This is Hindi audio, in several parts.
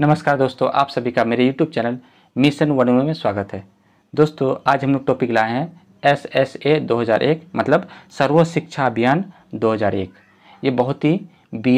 नमस्कार दोस्तों आप सभी का मेरे YouTube चैनल मिशन वन में स्वागत है दोस्तों आज हम लोग टॉपिक लाए हैं एस एस ए दो मतलब सर्व शिक्षा अभियान 2001 ये बहुत ही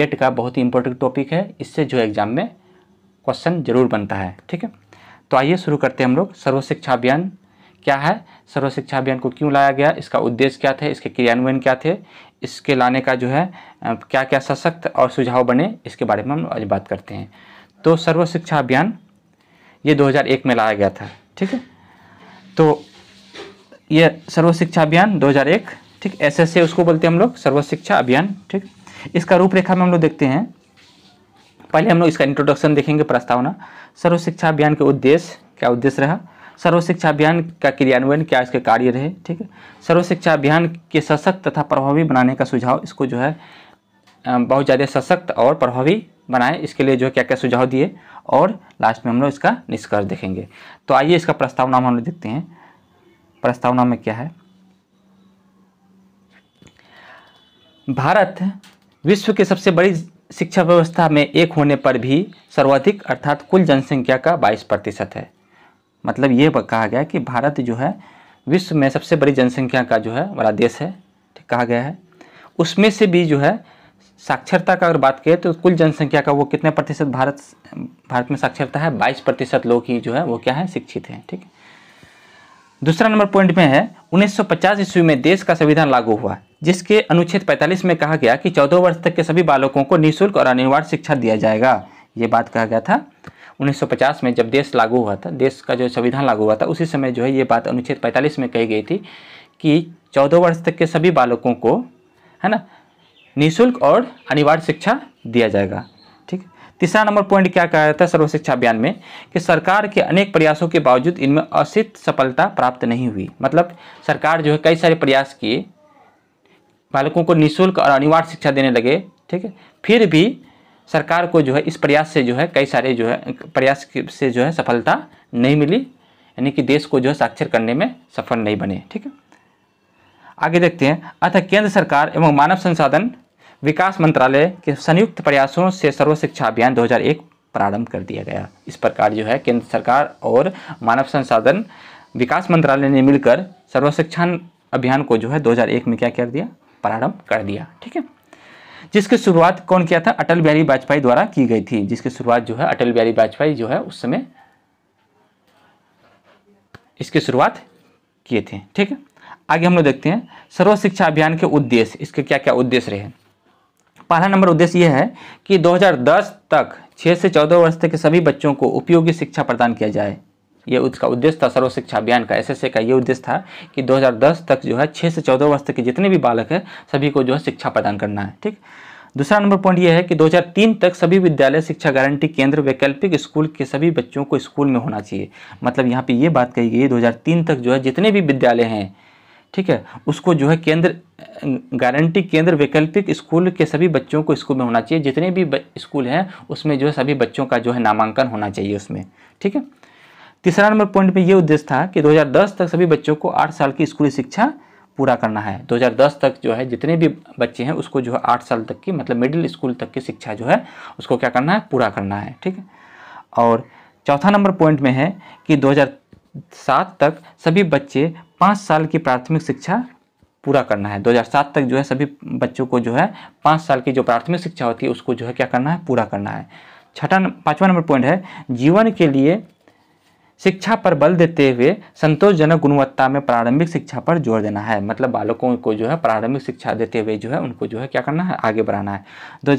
एड का बहुत ही इम्पोर्टेंट टॉपिक है इससे जो एग्ज़ाम में क्वेश्चन जरूर बनता है ठीक है तो आइए शुरू करते हैं हम लोग सर्व शिक्षा अभियान क्या है सर्व शिक्षा अभियान को क्यों लाया गया इसका उद्देश्य क्या थे इसके क्रियान्वयन क्या थे इसके लाने का जो है क्या क्या सशक्त और सुझाव बने इसके बारे में हम आज बात करते हैं तो सर्व शिक्षा अभियान ये 2001 में लाया गया था ठीक है तो ये सर्व शिक्षा अभियान 2001 ठीक एस एस उसको बोलते हैं हम लोग सर्व शिक्षा अभियान ठीक इसका रूपरेखा में हम लोग देखते हैं पहले हम लोग इसका इंट्रोडक्शन देखेंगे प्रस्तावना सर्व शिक्षा अभियान के उद्देश्य क्या उद्देश्य रहा सर्व शिक्षा अभियान का क्रियान्वयन क्या इसके कार्य रहे ठीक है सर्व शिक्षा अभियान के सशक्त तथा प्रभावी बनाने का सुझाव इसको जो है बहुत ज़्यादा सशक्त और प्रभावी बनाएं इसके लिए जो क्या क्या सुझाव दिए और लास्ट में हम लोग इसका निष्कर्ष देखेंगे तो आइए इसका प्रस्तावना हम लोग देखते हैं प्रस्तावना में क्या है भारत विश्व के सबसे बड़ी शिक्षा व्यवस्था में एक होने पर भी सर्वाधिक अर्थात कुल जनसंख्या का 22 प्रतिशत है मतलब ये कहा गया कि भारत जो है विश्व में सबसे बड़ी जनसंख्या का जो है बड़ा देश है ठीक कहा गया है उसमें से भी जो है साक्षरता का अगर बात करें तो कुल जनसंख्या का वो कितने प्रतिशत भारत भारत में साक्षरता है बाईस प्रतिशत लोग ही जो है वो क्या है शिक्षित हैं ठीक दूसरा नंबर पॉइंट में है 1950 ईस्वी में देश का संविधान लागू हुआ जिसके अनुच्छेद 45 में कहा गया कि 14 वर्ष तक के सभी बालकों को निःशुल्क और अनिवार्य शिक्षा दिया जाएगा ये बात कहा गया था 1950 में जब देश लागू हुआ था देश का जो संविधान लागू हुआ था उसी समय जो है ये बात अनुच्छेद 45 में कही गई थी कि 14 वर्ष तक के सभी बालकों को है ना निःशुल्क और अनिवार्य शिक्षा दिया जाएगा ठीक तीसरा नंबर पॉइंट क्या कहा जाता है सर्वशिक्षा अभियान में कि सरकार के अनेक प्रयासों के बावजूद इनमें असित सफलता प्राप्त नहीं हुई मतलब सरकार जो है कई सारे प्रयास किए बालकों को निःशुल्क और अनिवार्य शिक्षा देने लगे ठीक है फिर भी सरकार को जो है इस प्रयास से जो है कई सारे जो है प्रयास से जो है सफलता नहीं मिली यानी कि देश को जो है साक्षर करने में सफल नहीं बने ठीक है आगे देखते हैं अतः केंद्र सरकार एवं मानव संसाधन विकास मंत्रालय के संयुक्त प्रयासों से सर्व शिक्षा अभियान 2001 प्रारंभ कर दिया गया इस प्रकार जो है केंद्र सरकार और मानव संसाधन विकास मंत्रालय ने मिलकर सर्व शिक्षा अभियान को जो है 2001 में क्या कर दिया प्रारंभ कर दिया ठीक है जिसकी शुरुआत कौन किया था अटल बिहारी वाजपेयी द्वारा की गई थी जिसकी शुरुआत जो है अटल बिहारी वाजपेयी जो है उस समय इसकी शुरुआत किए थे ठीक है आगे हम लोग देखते हैं सर्व शिक्षा अभियान के उद्देश्य इसके क्या क्या उद्देश्य रहे पहला नंबर उद्देश्य यह है कि 2010 तक 6 से 14 वर्ष तक के सभी बच्चों को उपयोगी शिक्षा प्रदान किया जाए ये उसका उद्देश्य था सर्व शिक्षा अभियान का एस का ये उद्देश्य था कि 2010 तक जो है 6 से 14 वर्ष तक के जितने भी बालक हैं सभी को जो है शिक्षा प्रदान करना है ठीक दूसरा नंबर पॉइंट यह है कि 2003 तक सभी विद्यालय शिक्षा गारंटी केंद्र वैकल्पिक स्कूल के सभी बच्चों को स्कूल में होना चाहिए मतलब यहाँ पे ये बात कही गई 2003 तक जो है जितने भी विद्यालय हैं ठीक है उसको जो है केंद्र गारंटी केंद्र वैकल्पिक स्कूल के सभी बच्चों को स्कूल में होना चाहिए जितने भी स्कूल हैं उसमें जो है सभी बच्चों का जो है नामांकन होना चाहिए उसमें ठीक है तीसरा नंबर पॉइंट में ये उद्देश्य था कि 2010 तक सभी बच्चों को आठ साल की स्कूली शिक्षा पूरा करना है 2010 तक जो है जितने भी बच्चे हैं उसको जो है आठ साल तक की मतलब मिडिल स्कूल तक की शिक्षा जो है उसको क्या करना है पूरा करना है ठीक है और चौथा नंबर पॉइंट में है कि सात तक सभी बच्चे पाँच साल की प्राथमिक शिक्षा पूरा करना है 2007 तक जो है सभी बच्चों को जो है पाँच साल की जो प्राथमिक शिक्षा होती है उसको जो है क्या करना है पूरा करना है छठा पाँचवा नंबर पॉइंट है जीवन के लिए शिक्षा पर बल देते हुए संतोषजनक गुणवत्ता में प्रारंभिक शिक्षा पर जोर देना है मतलब बालकों को जो है प्रारंभिक शिक्षा देते हुए जो है उनको जो है क्या करना है आगे बढ़ाना है दो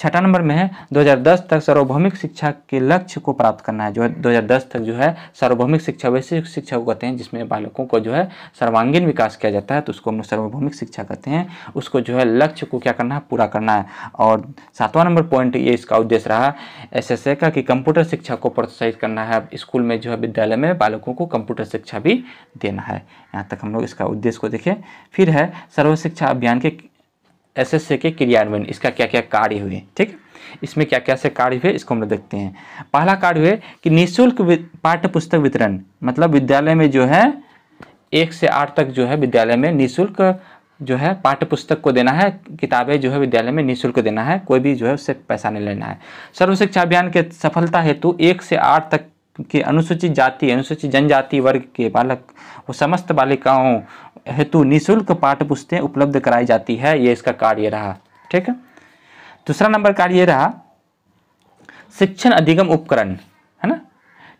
छठा नंबर में है 2010 तक सार्वभौमिक शिक्षा के लक्ष्य को प्राप्त करना है जो है दो तक जो है सार्वभौमिक शिक्षा वैसे शिक्षा को कहते हैं जिसमें बालकों को जो है सर्वांगीण विकास किया जाता है तो उसको हम सार्वभौमिक शिक्षा कहते हैं उसको जो है लक्ष्य को क्या करना है पूरा करना है और सातवां नंबर पॉइंट ये इसका उद्देश्य रहा एस का कि कंप्यूटर शिक्षा को प्रोत्साहित करना है स्कूल में हमें जो है विद्यालय में बालकों को कंप्यूटर शिक्षा भी देना है यहाँ तक हम लोग इसका उद्देश्य को देखें फिर है सर्वशिक्षा अभियान के एस के क्रियान्वयन इसका क्या क्या कार्य हुए ठीक इसमें क्या क्या से कार्य हुए इसको हम लोग देखते हैं पहला कार्य हुए कि निःशुल्क पाठ्य पुस्तक वितरण मतलब विद्यालय में जो है एक से आठ तक जो है विद्यालय में निःशुल्क जो है पाठ्य पुस्तक को देना है किताबें जो है विद्यालय में निःशुल्क देना है कोई भी जो है उससे पैसा नहीं लेना है सर्वशिक्षा अभियान के सफलता हेतु एक से आठ तक के अनुसूचित जाति अनुसूचित जनजाति वर्ग के बालक वो समस्त बालिकाओं हेतु निःशुल्क पाठ पुस्तकें उपलब्ध कराई जाती है ये इसका कार्य रहा ठीक है दूसरा नंबर कार्य रहा शिक्षण अधिगम उपकरण है ना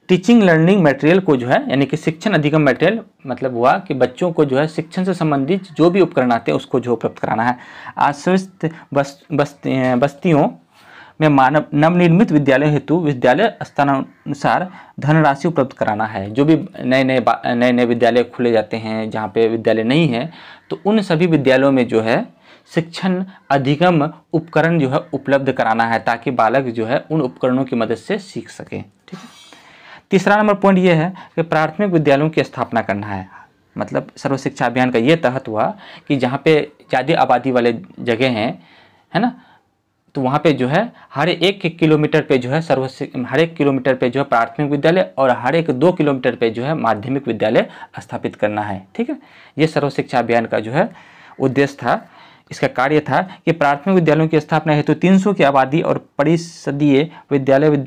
टीचिंग लर्निंग मटेरियल को जो है यानी कि शिक्षण अधिगम मटेरियल मतलब हुआ कि बच्चों को जो है शिक्षण से संबंधित जो भी उपकरण आते हैं उसको जो उपलब्ध कराना है आश्वस्त बस, बस, बस्तियों में मानव नवनिर्मित विद्यालय हेतु विद्यालय स्थानानुसार धनराशि उपलब्ध कराना है जो भी नए नए नए नए विद्यालय खुले जाते हैं जहाँ पे विद्यालय नहीं है तो उन सभी विद्यालयों में जो है शिक्षण अधिगम उपकरण जो है उपलब्ध कराना है ताकि बालक जो है उन उपकरणों की मदद से सीख सकें ठीक है तीसरा नंबर पॉइंट ये है कि प्राथमिक विद्यालयों की स्थापना करना है मतलब सर्व शिक्षा अभियान का ये तहत हुआ कि जहाँ पे ज़्यादा आबादी वाले जगह हैं है ना तो वहाँ पे जो है हर एक किलोमीटर पे जो है सर्व हर एक किलोमीटर पे जो है प्राथमिक विद्यालय और हर एक दो किलोमीटर पे जो है माध्यमिक विद्यालय स्थापित करना है ठीक है ये सर्व शिक्षा अभियान का जो है उद्देश्य था इसका कार्य था कि प्राथमिक विद्यालयों की स्थापना हेतु तीन सौ की आबादी और परिषदीय विद्यालय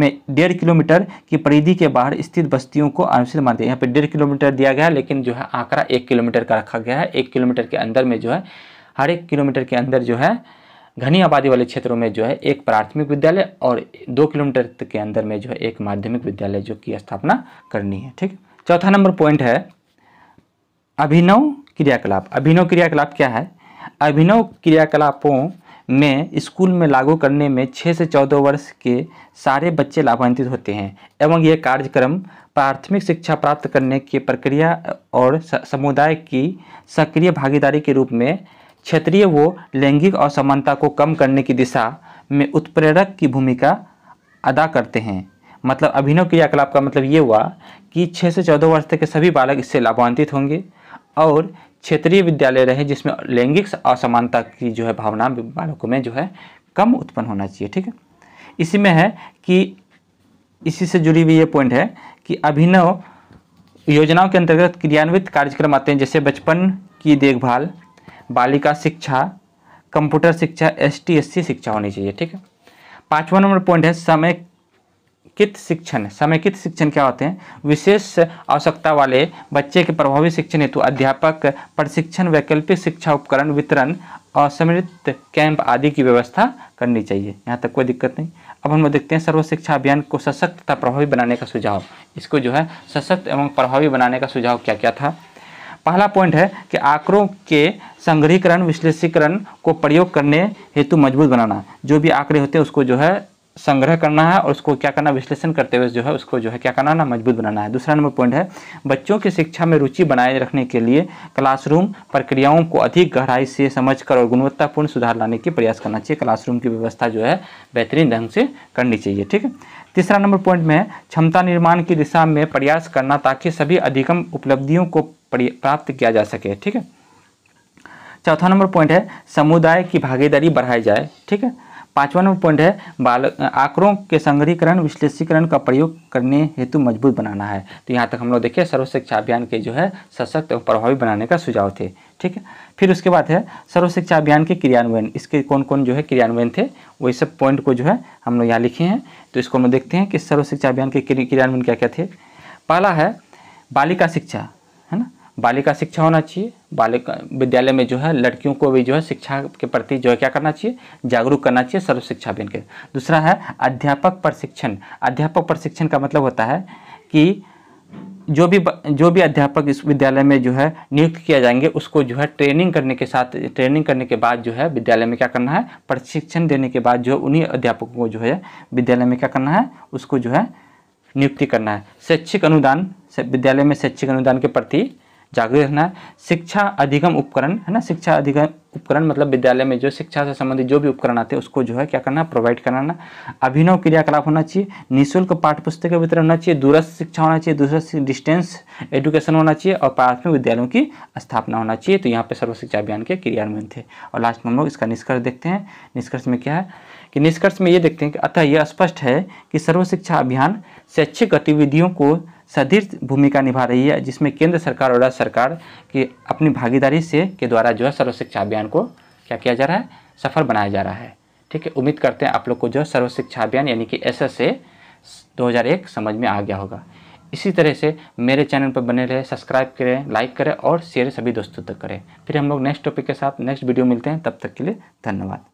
में डेढ़ किलोमीटर की परिधि के बाहर स्थित बस्तियों को अनुसूचित मानते हैं यहाँ पर डेढ़ किलोमीटर दिया गया है लेकिन जो है आंकड़ा एक किलोमीटर का रखा गया है एक किलोमीटर के अंदर में जो है हर एक किलोमीटर के अंदर जो है घनी आबादी वाले क्षेत्रों में जो है एक प्राथमिक विद्यालय और दो किलोमीटर के अंदर में जो है एक माध्यमिक विद्यालय जो की स्थापना करनी है ठीक चौथा नंबर पॉइंट है अभिनव क्रियाकलाप अभिनव क्रियाकलाप क्या है अभिनव क्रियाकलापों में स्कूल में लागू करने में छः से चौदह वर्ष के सारे बच्चे लाभान्वित होते हैं एवं यह कार्यक्रम प्राथमिक शिक्षा प्राप्त करने की प्रक्रिया और समुदाय की सक्रिय भागीदारी के रूप में क्षेत्रीय वो लैंगिक असमानता को कम करने की दिशा में उत्प्रेरक की भूमिका अदा करते हैं मतलब अभिनव क्रियाकलाप का मतलब ये हुआ कि छः से चौदह वर्ष तक के सभी बालक इससे लाभान्वित होंगे और क्षेत्रीय विद्यालय रहे जिसमें लैंगिक असमानता की जो है भावना बालकों में जो है कम उत्पन्न होना चाहिए ठीक है इसी में है कि इसी से जुड़ी हुई ये पॉइंट है कि अभिनव योजनाओं के अंतर्गत क्रियान्वित कार्यक्रम आते हैं जैसे बचपन की देखभाल बालिका शिक्षा कंप्यूटर शिक्षा एस टी शिक्षा होनी चाहिए ठीक है पाँचवा नंबर पॉइंट है समय कित शिक्षण समेकित शिक्षण क्या होते हैं विशेष आवश्यकता वाले बच्चे के प्रभावी शिक्षण हेतु अध्यापक प्रशिक्षण वैकल्पिक शिक्षा उपकरण वितरण और समृद्ध कैंप आदि की व्यवस्था करनी चाहिए यहाँ तक कोई दिक्कत नहीं अब हम लोग देखते हैं सर्व शिक्षा अभियान को सशक्त तथा प्रभावी बनाने का सुझाव इसको जो है सशक्त एवं प्रभावी बनाने का सुझाव क्या क्या था पहला पॉइंट है कि आंकड़ों के संग्रहीकरण विश्लेषीकरण को प्रयोग करने हेतु मजबूत बनाना जो भी आंकड़े होते हैं उसको जो है संग्रह करना है और उसको क्या करना विश्लेषण करते हुए जो है उसको जो है क्या करना ना मजबूत बनाना है दूसरा नंबर पॉइंट है बच्चों की शिक्षा में रुचि बनाए रखने के लिए क्लासरूम प्रक्रियाओं को अधिक गहराई से समझकर और गुणवत्तापूर्ण सुधार लाने के प्रयास करना चाहिए क्लासरूम की व्यवस्था जो है बेहतरीन ढंग से करनी चाहिए ठीक है तीसरा नंबर पॉइंट में क्षमता निर्माण की दिशा में प्रयास करना ताकि सभी अधिकम उपलब्धियों को प्राप्त किया जा सके ठीक है चौथा नंबर पॉइंट है समुदाय की भागीदारी बढ़ाई जाए ठीक है पांचवा नंबर पॉइंट है बाल आंकड़ों के संग्रहीकरण विश्लेषीकरण का प्रयोग करने हेतु मजबूत बनाना है तो यहाँ तक हम लोग देखिए सर्वशिक्षा अभियान के जो है सशक्त और प्रभावी बनाने का सुझाव थे ठीक है फिर उसके बाद है सर्वशिक्षा अभियान के क्रियान्वयन इसके कौन कौन जो है क्रियान्वयन थे वही सब पॉइंट को जो है हम लोग यहाँ लिखे हैं तो इसको हम लोग देखते हैं कि सर्वशिक्षा अभियान के क्रियान्वयन क्या क्या थे पहला है बालिका शिक्षा बालिका शिक्षा होना चाहिए बालिका विद्यालय में जो है लड़कियों को भी जो है शिक्षा के प्रति जो है क्या करना चाहिए जागरूक करना चाहिए सर्व शिक्षा अभियान के दूसरा है अध्यापक प्रशिक्षण अध्यापक प्रशिक्षण का मतलब होता है कि जो भी जो भी अध्यापक इस विद्यालय में जो है नियुक्त किया जाएंगे उसको जो है ट्रेनिंग करने के साथ ट्रेनिंग करने के बाद जो है विद्यालय में क्या करना है प्रशिक्षण देने के बाद जो है उन्हीं अध्यापकों को जो है विद्यालय में क्या करना है उसको जो है नियुक्ति करना है शैक्षिक अनुदान विद्यालय में शैक्षिक अनुदान के प्रति जागृत रहना है शिक्षा अधिगम उपकरण है ना शिक्षा अधिगम उपकरण मतलब विद्यालय में जो शिक्षा से संबंधित जो भी उपकरण आते हैं उसको जो है क्या करना प्रोवाइड कराना अभिनव क्रियाकलाप होना चाहिए निःशुल्क पाठ्य पुस्तक वितरण होना चाहिए दूरस्थ शिक्षा होना चाहिए दूरस्थ डिस्टेंस एजुकेशन होना चाहिए और प्राथमिक विद्यालयों की स्थापना होना चाहिए तो यहाँ पर सर्व शिक्षा अभियान के क्रियान्वयन थे और लास्ट में हम लोग इसका निष्कर्ष देखते हैं निष्कर्ष में क्या है कि निष्कर्ष में ये देखते हैं कि अतः यह स्पष्ट है कि सर्व शिक्षा अभियान शैक्षिक गतिविधियों को सदृढ़ भूमिका निभा रही है जिसमें केंद्र सरकार और राज्य सरकार की अपनी भागीदारी से के द्वारा जो है सर्व शिक्षा अभियान को क्या किया जा रहा है सफल बनाया जा रहा है ठीक है उम्मीद करते हैं आप लोग को जो सर्व शिक्षा अभियान यानी कि एस एस ए समझ में आ गया होगा इसी तरह से मेरे चैनल पर बने रहे सब्सक्राइब करें लाइक करें और शेयर सभी दोस्तों तक करें फिर हम लोग नेक्स्ट टॉपिक के साथ नेक्स्ट वीडियो मिलते हैं तब तक के लिए धन्यवाद